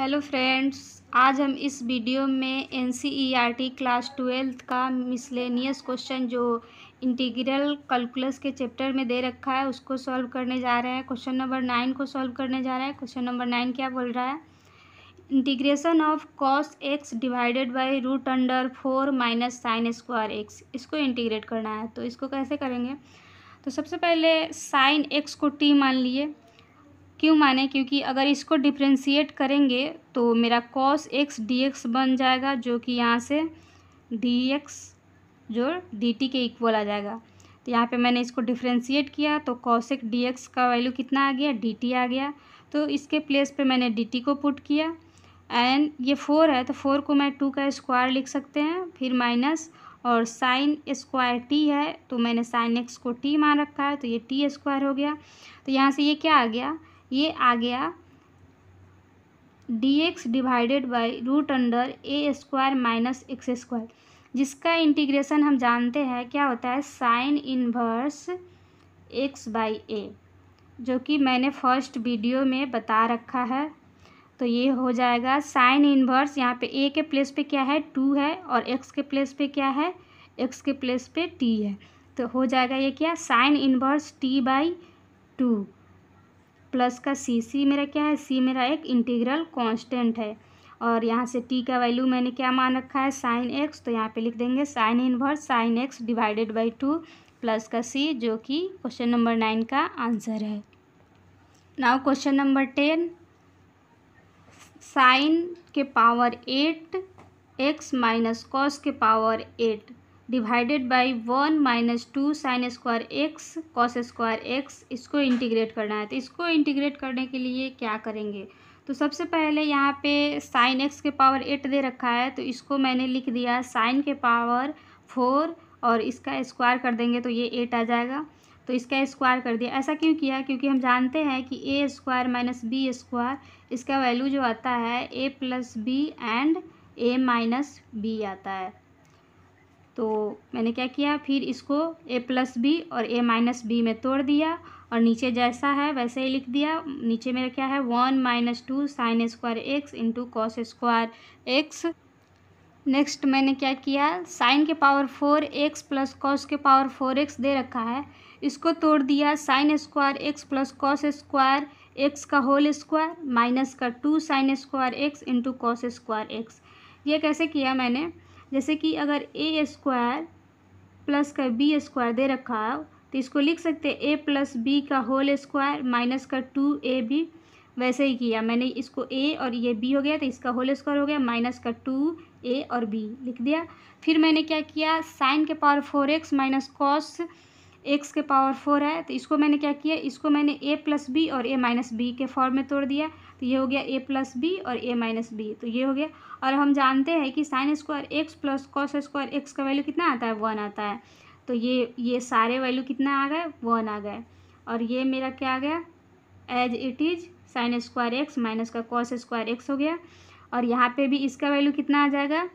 hello friends आज हम इस वीडियो में एन e क्लास ट्वेल्थ का मिसलेनियस क्वेश्चन जो इंटीग्रल कैलकुलस के चैप्टर में दे रखा है उसको सॉल्व करने जा रहे हैं क्वेश्चन नंबर नाइन को सॉल्व करने जा रहे हैं क्वेश्चन नंबर नाइन क्या बोल रहा है integration of cos x divided by root under four minus sine square x इसको इंटीग्रेट करना है तो इसको कैसे करेंगे तो सबसे पहले साइन एक्स को टी मान लिए क्यों माने क्योंकि अगर इसको डिफ्रेंशिएट करेंगे तो मेरा कॉस एक्स डी एक्स बन जाएगा जो कि यहाँ से डी एक्स जो डी टी के इक्वल आ जाएगा तो यहाँ पे मैंने इसको डिफ्रेंशिएट किया तो कॉस एक्स डी एक्स का वैल्यू कितना आ गया डी टी आ गया तो इसके प्लेस पे मैंने डी टी को पुट किया एंड ये फोर है तो फोर को मैं टू का स्क्वायर लिख सकते हैं फिर माइनस और साइन स्क्वायर टी है तो मैंने साइन एक्स को टी मान रखा है तो ये टी स्क्वायर हो गया तो यहाँ से ये क्या आ गया ये आ गया d x divided by root under a square minus x square जिसका इंटीग्रेशन हम जानते हैं क्या होता है sine inverse x by a जो कि मैंने फर्स्ट वीडियो में बता रखा है तो ये हो जाएगा साइन इनवर्स यहाँ पे ए के प्लेस पे क्या है टू है और एक्स के प्लेस पे क्या है एक्स के प्लेस पे टी है तो हो जाएगा ये क्या sine inverse t by two plus का सी सी मेरा क्या है सी मेरा एक इंटीग्रल कांस्टेंट है और यहाँ से टी का वैल्यू मैंने क्या मान रखा है साइन एक्स तो यहाँ पे लिख देंगे sine inverse sine x divided by two plus का सी जो कि क्वेश्चन नंबर नाइन का आंसर है now question number ten sine के power eight x minus cos के power eight divided by one minus two sine square x cos square x इसको integrate करना है तो इसको इंटीग्रेट करने के लिए क्या करेंगे तो सबसे पहले यहाँ पे साइन एक्स के पावर एट दे रखा है तो इसको मैंने लिख दिया साइन के पावर फोर और इसका स्क्वायर कर देंगे तो ये एट आ जाएगा तो इसका स्क्वायर कर दिया ऐसा क्यों किया क्योंकि हम जानते हैं कि a square minus b square इसका वैल्यू जो आता है a plus b and a minus b आता है तो मैंने क्या किया फिर इसको ए प्लस बी और ए माइनस बी में तोड़ दिया और नीचे जैसा है वैसे ही लिख दिया नीचे मेरा क्या है one minus two sine square x into cos square x next मैंने क्या किया साइन के power four x plus cos के पावर फोर एक्स दे रखा है इसको तोड़ दिया sine square x plus cos square x का होल स्क्वायर माइनस का two sine square x into cos square x ये कैसे किया मैंने जैसे कि अगर ए स्क्वायर प्लस का बी स्क्वायर दे रखा हो तो इसको लिख सकते हैं ए प्लस बी का होल स्क्वायर माइनस का टू ए बी वैसे ही किया मैंने इसको ए और ये बी हो गया तो इसका होल स्क्वायर हो गया माइनस का टू ए और बी लिख दिया फिर मैंने क्या किया साइन के power four x minus cos x के पावर फोर है तो इसको मैंने क्या किया इसको मैंने ए प्लस बी और ए माइनस बी के फॉर्म में तोड़ दिया तो ये हो गया ए प्लस बी और ए माइनस बी तो ये हो गया और हम जानते हैं कि sine square x plus cos square x का वैल्यू कितना आता है वन आता है तो ये ये सारे वैल्यू कितना आ गए वन आ गए और ये मेरा क्या आ गया as it is sine square x minus का कॉस स्क्वायर एक्स हो गया और यहाँ पे भी इसका वैल्यू कितना आ जाएगा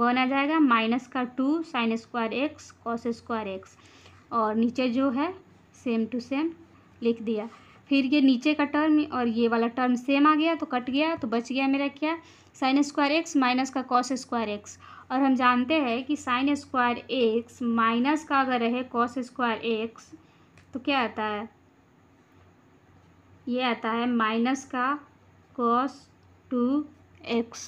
वन आ जाएगा माइनस का two sine square x cos square x और नीचे जो है सेम टू सेम लिख दिया फिर ये नीचे का टर्म और ये वाला टर्म सेम आ गया तो कट गया तो बच गया मेरा क्या साइन स्क्वायर एक्स माइनस का कॉस स्क्वायर एक्स और हम जानते हैं कि साइन स्क्वायर एक्स माइनस का अगर रहे कॉस स्क्वायर एक्स तो क्या आता है ये आता है माइनस का कॉस टू एक्स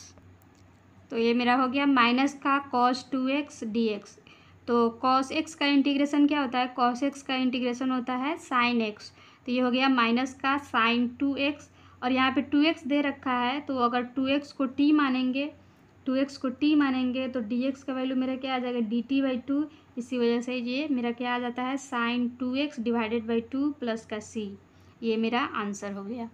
तो ये मेरा हो गया माइनस का cos two x d x तो कॉस एक्स का इंटीग्रेशन क्या होता है कॉस एक्स का इंटीग्रेशन होता है साइन एक्स तो ये हो गया माइनस का साइन टू एक्स और यहाँ पे टू एक्स दे रखा है तो अगर टू एक्स को टी मानेंगे टू एक्स को टी मानेंगे तो डी एक्स का वैल्यू मेरा क्या आ जाएगा डी टी बाई टू इसी वजह से ये मेरा क्या आ जाता है sine two x divided by two plus का सी ये मेरा आंसर हो गया